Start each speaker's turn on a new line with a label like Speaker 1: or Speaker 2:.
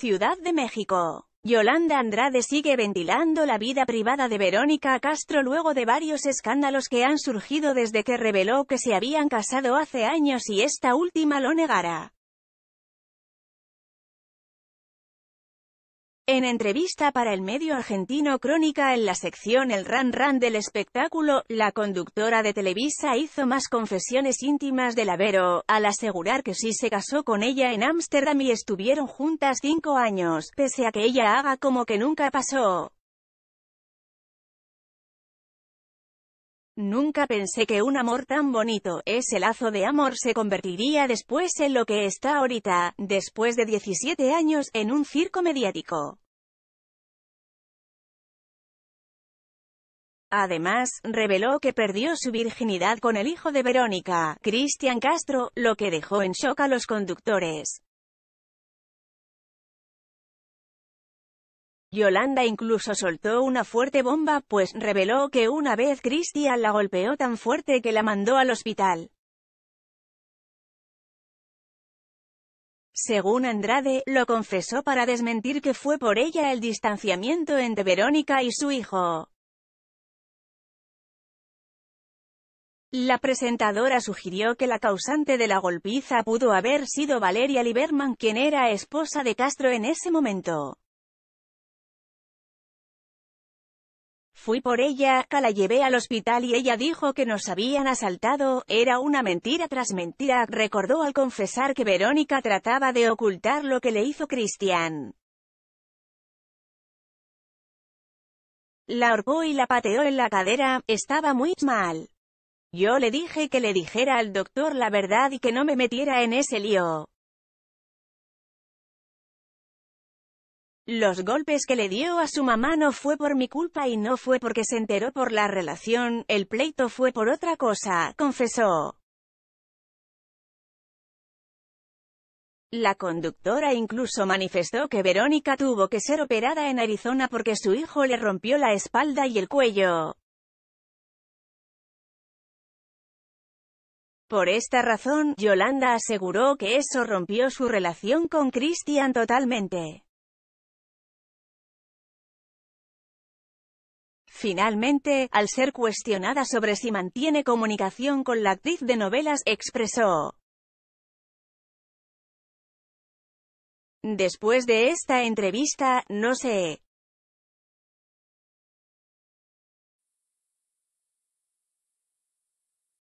Speaker 1: Ciudad de México. Yolanda Andrade sigue ventilando la vida privada de Verónica Castro luego de varios escándalos que han surgido desde que reveló que se habían casado hace años y esta última lo negara. En entrevista para el medio argentino Crónica en la sección El Ran Ran del espectáculo, la conductora de Televisa hizo más confesiones íntimas de Lavero, al asegurar que sí se casó con ella en Ámsterdam y estuvieron juntas cinco años, pese a que ella haga como que nunca pasó. Nunca pensé que un amor tan bonito, ese lazo de amor se convertiría después en lo que está ahorita, después de 17 años, en un circo mediático. Además, reveló que perdió su virginidad con el hijo de Verónica, Cristian Castro, lo que dejó en shock a los conductores. Yolanda incluso soltó una fuerte bomba, pues reveló que una vez Cristian la golpeó tan fuerte que la mandó al hospital. Según Andrade, lo confesó para desmentir que fue por ella el distanciamiento entre Verónica y su hijo. La presentadora sugirió que la causante de la golpiza pudo haber sido Valeria Lieberman quien era esposa de Castro en ese momento. Fui por ella, la llevé al hospital y ella dijo que nos habían asaltado, era una mentira tras mentira, recordó al confesar que Verónica trataba de ocultar lo que le hizo Cristian. La ahorcó y la pateó en la cadera, estaba muy mal. Yo le dije que le dijera al doctor la verdad y que no me metiera en ese lío. Los golpes que le dio a su mamá no fue por mi culpa y no fue porque se enteró por la relación, el pleito fue por otra cosa, confesó. La conductora incluso manifestó que Verónica tuvo que ser operada en Arizona porque su hijo le rompió la espalda y el cuello. Por esta razón, Yolanda aseguró que eso rompió su relación con Christian totalmente. Finalmente, al ser cuestionada sobre si mantiene comunicación con la actriz de novelas, expresó Después de esta entrevista, no sé.